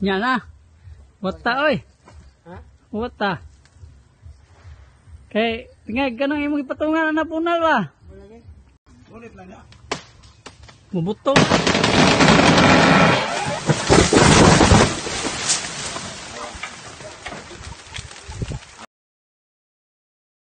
Nya na. Wata oy. Ha? Wata. Kay tingag ganang imong ipatungan na punal ba? Ulit lang na. Mubutong.